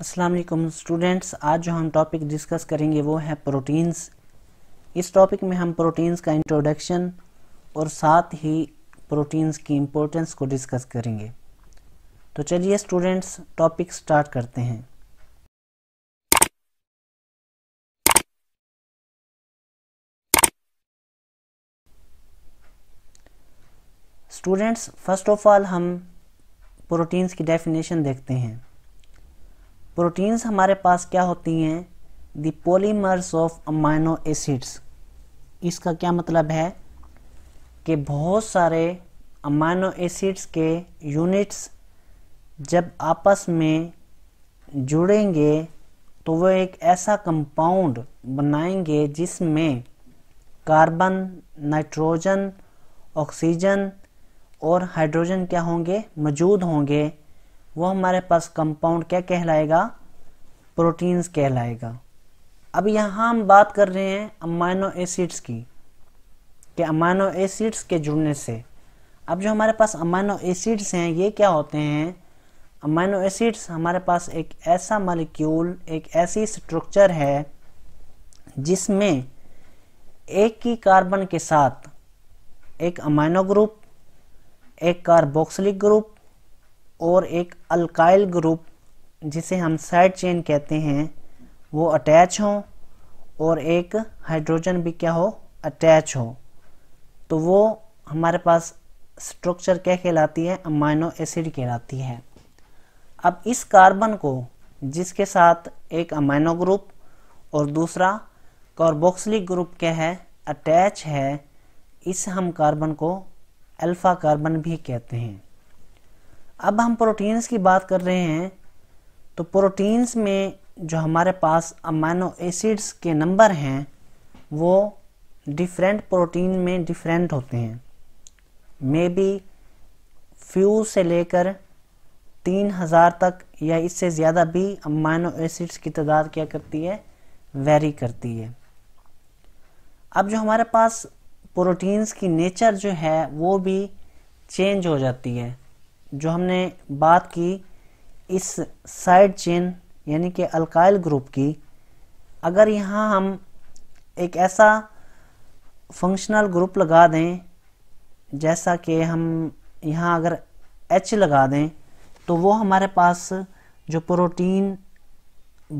अस्सलाम वालेकुम स्टूडेंट्स आज जो हम टॉपिक डिस्कस करेंगे वो है प्रोटीन्स इस टॉपिक में हम प्रोटीन्स का इंट्रोडक्शन और साथ ही प्रोटीन्स की इम्पोर्टेंस को डिस्कस करेंगे तो चलिए स्टूडेंट्स टॉपिक स्टार्ट करते हैं स्टूडेंट्स फर्स्ट ऑफ ऑल हम प्रोटीन्स की डेफिनेशन देखते हैं प्रोटीन्स हमारे पास क्या होती हैं the polymers of amino acids इसका क्या मतलब है कि बहुत सारे अमाइनो एसिड्स के यूनिट्स जब आपस में जुड़ेंगे तो वह एक ऐसा कंपाउंड बनाएंगे जिसमें कार्बन नाइट्रोजन ऑक्सीजन और हाइड्रोजन क्या होंगे मौजूद होंगे वो हमारे पास कंपाउंड क्या कहलाएगा प्रोटीन्स कहलाएगा अब यहाँ हम बात कर रहे हैं अमाइनो एसिड्स की कि अमाइनो एसिड्स के जुड़ने से अब जो हमारे पास अमाइनो एसिड्स हैं ये क्या होते हैं अमाइनो एसिड्स हमारे पास एक ऐसा मालिक्यूल एक ऐसी स्ट्रक्चर है जिसमें एक ही कार्बन के साथ एक अमाइनो ग्रुप एक कार्बोक्सिलिक ग्रुप और एक अल्काइल ग्रुप जिसे हम साइड चेन कहते हैं वो अटैच हो और एक हाइड्रोजन भी क्या हो अटैच हो तो वो हमारे पास स्ट्रक्चर क्या कहलाती है अमाइनो एसिड कहलाती है अब इस कार्बन को जिसके साथ एक अमाइनो ग्रुप और दूसरा कार्बोक्सिलिक ग्रुप क्या है अटैच है इस हम कार्बन को अल्फा कार्बन भी कहते हैं अब हम प्रोटीन्स की बात कर रहे हैं तो प्रोटीन्स में जो हमारे पास अमाइनो एसिड्स के नंबर हैं वो डिफरेंट प्रोटीन में डिफरेंट होते हैं मे बी फ्यू से लेकर तीन हज़ार तक या इससे ज़्यादा भी अमाइनो एसिड्स की तादाद क्या करती है वेरी करती है अब जो हमारे पास प्रोटीन्स की नेचर जो है वो भी चेंज हो जाती है जो हमने बात की इस साइड चेन यानी कि अल्काइल ग्रुप की अगर यहाँ हम एक ऐसा फंक्शनल ग्रुप लगा दें जैसा कि हम यहाँ अगर एच लगा दें तो वो हमारे पास जो प्रोटीन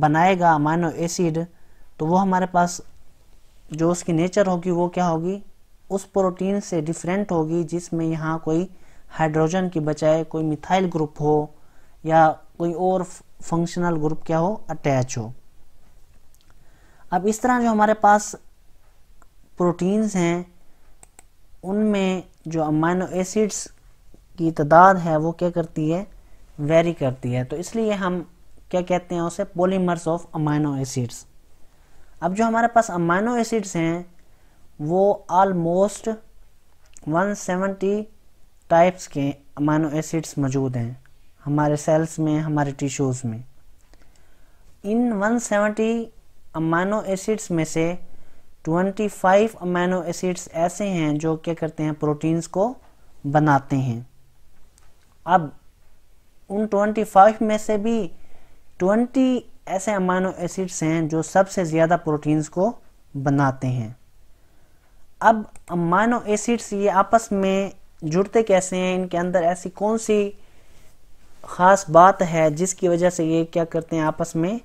बनाएगा अमाइनो एसिड तो वो हमारे पास जो उसकी नेचर होगी वो क्या होगी उस प्रोटीन से डिफरेंट होगी जिसमें यहाँ कोई हाइड्रोजन की बजाय कोई मिथाइल ग्रुप हो या कोई और फंक्शनल ग्रुप क्या हो अटैच हो अब इस तरह जो हमारे पास प्रोटीन्स हैं उनमें जो अमाइनो एसिड्स की तादाद है वो क्या करती है वेरी करती है तो इसलिए हम क्या कहते हैं उसे पॉलीमर्स ऑफ अमाइनो एसिड्स अब जो हमारे पास अमाइनो एसिड्स हैं वो आलमोस्ट 170 टाइप्स के अमानो एसिड्स मौजूद हैं हमारे सेल्स में हमारे टिश्यूज़ में इन 170 अमानो एसिड्स में से 25 अमानो एसिड्स ऐसे हैं जो क्या करते हैं प्रोटीन्स को बनाते हैं अब उन 25 में से भी 20 ऐसे अमानो एसिड्स हैं जो सबसे ज़्यादा प्रोटीन्स को बनाते हैं अब अमानो एसिड्स ये आपस में जुड़ते कैसे हैं इनके अंदर ऐसी कौन सी ख़ास बात है जिसकी वजह से ये क्या करते हैं आपस में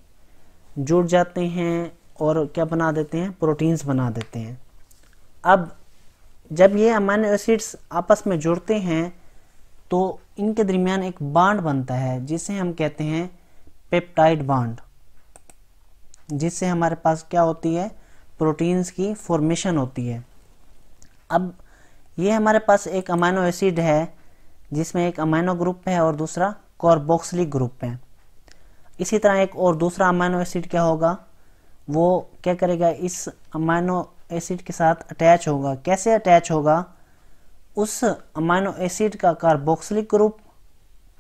जुड़ जाते हैं और क्या बना देते हैं प्रोटीन्स बना देते हैं अब जब ये अमाइनो एसिड्स आपस में जुड़ते हैं तो इनके दरमियान एक बांड बनता है जिसे हम कहते हैं पेप्टाइड बांड जिससे हमारे पास क्या होती है प्रोटीन्स की फॉर्मेशन होती है अब ये हमारे पास एक अमाइनो एसिड है जिसमें एक अमाइनो ग्रुप है और दूसरा कॉर्बोक्सलिक ग्रुप है इसी तरह एक और दूसरा अमाइनो एसिड क्या होगा वो क्या करेगा इस अमाइनो एसिड के साथ अटैच होगा कैसे अटैच होगा उस अमाइनो एसिड का कार्बोक्सिलिक ग्रुप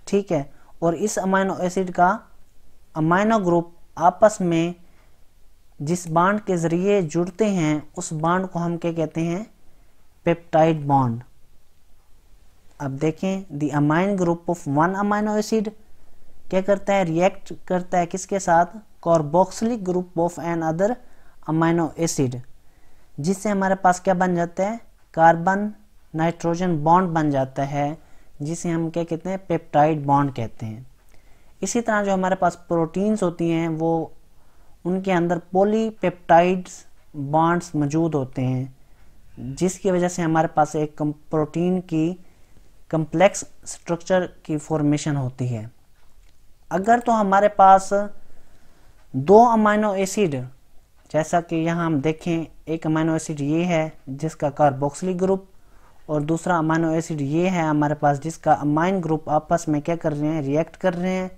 ठीक है और इस अमाइनो एसिड का अमाइनो ग्रुप आपस में जिस बांड के ज़रिए जुड़ते हैं उस बांड को हम क्या कहते हैं पेप्टाइड बॉन्ड अब देखें the amine group of one amino acid क्या करता है रिएक्ट करता है किसके साथ carboxylic group of another amino acid जिससे हमारे पास क्या बन जाता है कार्बन नाइट्रोजन बॉन्ड बन जाता है जिसे हम क्या कहते हैं पेप्टाइड बॉन्ड कहते हैं इसी तरह जो हमारे पास प्रोटीन्स होती हैं वो उनके अंदर पोली पेप्टाइड्स बॉन्ड्स मौजूद होते हैं जिसकी वजह से हमारे पास एक प्रोटीन की कम्प्लेक्स स्ट्रक्चर की फॉर्मेशन होती है अगर तो हमारे पास दो अमाइनो एसिड जैसा कि यहाँ हम देखें एक अमाइनो एसिड ये है जिसका कार्बोक्सिलिक ग्रुप और दूसरा अमाइनो एसिड ये है हमारे पास जिसका अमाइन ग्रुप आपस में क्या कर रहे हैं रिएक्ट कर रहे हैं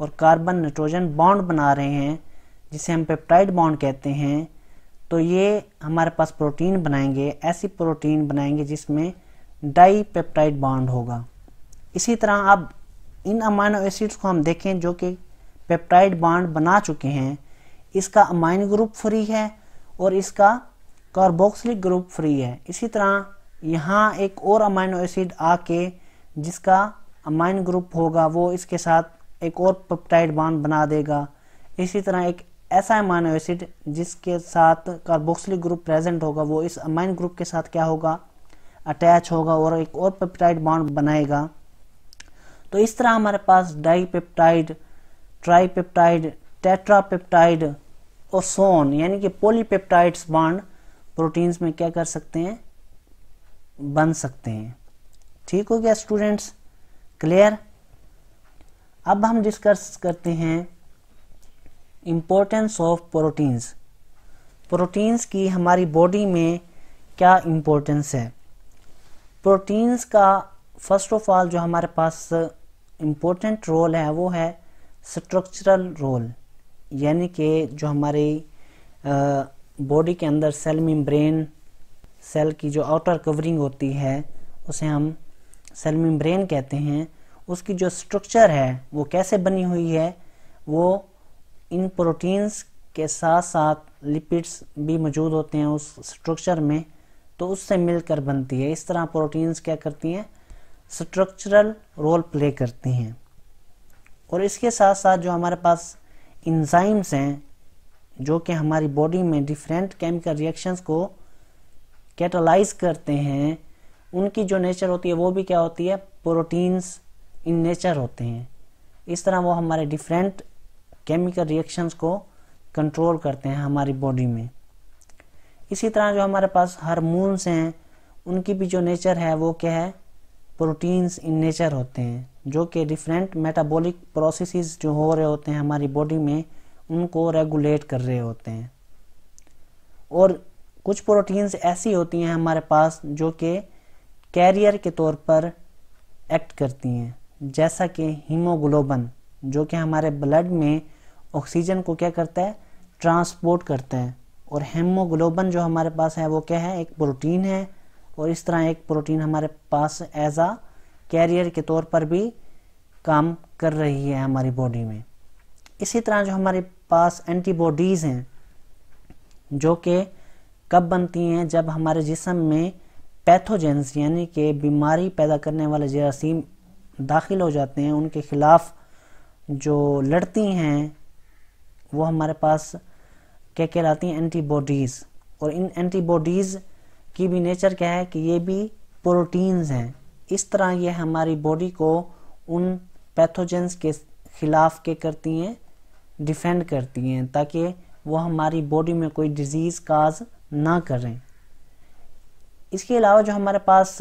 और कार्बन नाइट्रोजन बॉन्ड बना रहे हैं जिसे हम पेप्टाइड बॉन्ड कहते हैं तो ये हमारे पास प्रोटीन बनाएंगे ऐसी प्रोटीन बनाएंगे जिसमें डाई पेप्टाइड बॉन्ड होगा इसी तरह अब इन अमाइनो एसिड्स को हम देखें जो कि पेप्टाइड बॉन्ड बना चुके हैं इसका अमाइन ग्रुप फ्री है और इसका कार्बोक्सिलिक ग्रुप फ्री है इसी तरह यहाँ एक और अमाइनो एसिड आके जिसका अमाइन ग्रुप होगा वो इसके साथ एक और पेप्टाइड बॉन्ड बना देगा इसी तरह एक ऐसा अमाइनो एसिड जिसके साथ कार्बोक्सिलिक ग्रुप प्रेजेंट होगा वो इस अमाइन ग्रुप के साथ क्या होगा अटैच होगा और एक और पेप्टाइड बॉन्ड बनाएगा तो इस तरह हमारे पास डाईपेप्टाइड ट्राईपेप्टाइड टेट्रापेप्टाइड और सोन यानी कि पोलीपेप्टाइड्स बॉन्ड प्रोटीन्स में क्या कर सकते हैं बन सकते हैं ठीक हो गया स्टूडेंट्स क्लियर अब हम डिस्कस करते हैं इम्पोर्टेंस ऑफ प्रोटीन्स प्रोटीन्स की हमारी बॉडी में क्या इम्पोर्टेंस है प्रोटीन्स का फर्स्ट ऑफ ऑल जो हमारे पास इम्पोर्टेंट रोल है वो है स्ट्रक्चरल रोल यानी कि जो हमारी बॉडी के अंदर सेल मेम्ब्रेन सेल की जो आउटर कवरिंग होती है उसे हम सेल मेम्ब्रेन कहते हैं उसकी जो स्ट्रक्चर है वो कैसे बनी हुई है वो इन प्रोटीन्स के साथ साथ लिपिड्स भी मौजूद होते हैं उस स्ट्रक्चर में तो उससे मिलकर बनती है इस तरह प्रोटीन्स क्या करती हैं स्ट्रक्चरल रोल प्ले करती हैं और इसके साथ साथ जो हमारे पास इंजाइम्स हैं जो कि हमारी बॉडी में डिफरेंट केमिकल रिएक्शंस को कैटलाइज करते हैं उनकी जो नेचर होती है वो भी क्या होती है प्रोटीन्स इन नेचर होते हैं इस तरह वो हमारे डिफरेंट केमिकल रिएक्शंस को कंट्रोल करते हैं हमारी बॉडी में इसी तरह जो हमारे पास हारमोन्स हैं उनकी भी जो नेचर है वो क्या है प्रोटीन्स इन नेचर होते हैं जो कि डिफरेंट मेटाबॉलिक प्रोसेस जो हो रहे होते हैं हमारी बॉडी में उनको रेगुलेट कर रहे होते हैं और कुछ प्रोटीन्स ऐसी होती हैं हमारे पास जो कि कैरियर के तौर पर एक्ट करती हैं जैसा कि हीमोग्लोबन जो कि हमारे ब्लड में ऑक्सीजन को क्या करता है ट्रांसपोर्ट करता है और हेमोग्लोबन जो हमारे पास है वो क्या है एक प्रोटीन है और इस तरह एक प्रोटीन हमारे पास एज आ कैरियर के तौर पर भी काम कर रही है हमारी बॉडी में इसी तरह जो हमारे पास एंटीबॉडीज़ हैं जो कि कब बनती हैं जब हमारे जिसम में पैथोजेंस यानी कि बीमारी पैदा करने वाले जरासीम दाखिल हो जाते हैं उनके ख़िलाफ़ जो लड़ती हैं वो हमारे पास क्या कहलाती हैं एंटीबॉडीज़ और इन एंटीबॉडीज़ की भी नेचर क्या है कि ये भी प्रोटीन्स हैं इस तरह ये हमारी बॉडी को उन पैथोजेंस के खिलाफ के करती हैं डिफेंड करती हैं ताकि वो हमारी बॉडी में कोई डिजीज़ काज ना करें इसके अलावा जो हमारे पास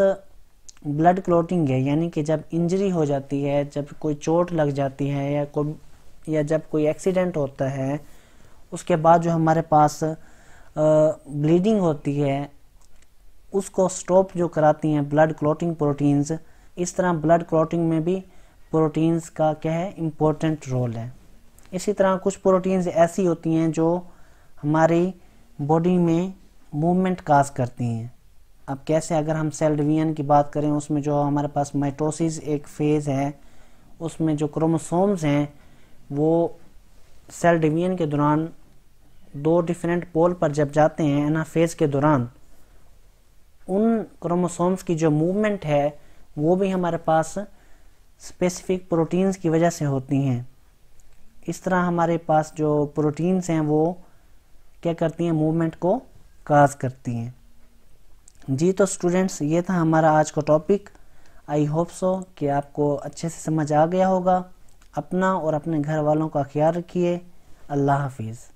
ब्लड क्लोटिंग है यानी कि जब इंजरी हो जाती है जब कोई चोट लग जाती है या कोई या जब कोई एक्सीडेंट होता है उसके बाद जो हमारे पास ब्लीडिंग होती है उसको स्टॉप जो कराती हैं ब्लड क्लोटिंग प्रोटीन्स इस तरह ब्लड क्लोटिंग में भी प्रोटीन्स का क्या है इम्पोर्टेंट रोल है इसी तरह कुछ प्रोटीन्स ऐसी होती हैं जो हमारी बॉडी में मूवमेंट काज करती हैं अब कैसे अगर हम सेल डिवीजन की बात करें उसमें जो हमारे पास माइटोसिस एक फेज़ है उसमें जो क्रोमोसोम्स हैं वो सेल डिवीजन के दौरान दो डिफरेंट पोल पर जब जाते हैं एनाफेज के दौरान उन क्रोमोसोम्स की जो मूवमेंट है वो भी हमारे पास स्पेसिफिक प्रोटीन्स की वजह से होती हैं इस तरह हमारे पास जो प्रोटीन्स हैं वो क्या करती हैं मूवमेंट को काज करती हैं जी तो स्टूडेंट्स ये था हमारा आज का टॉपिक आई होप सो कि आपको अच्छे से समझ आ गया होगा अपना और अपने घर वालों का ख्याल रखिए अल्लाह हाफिज़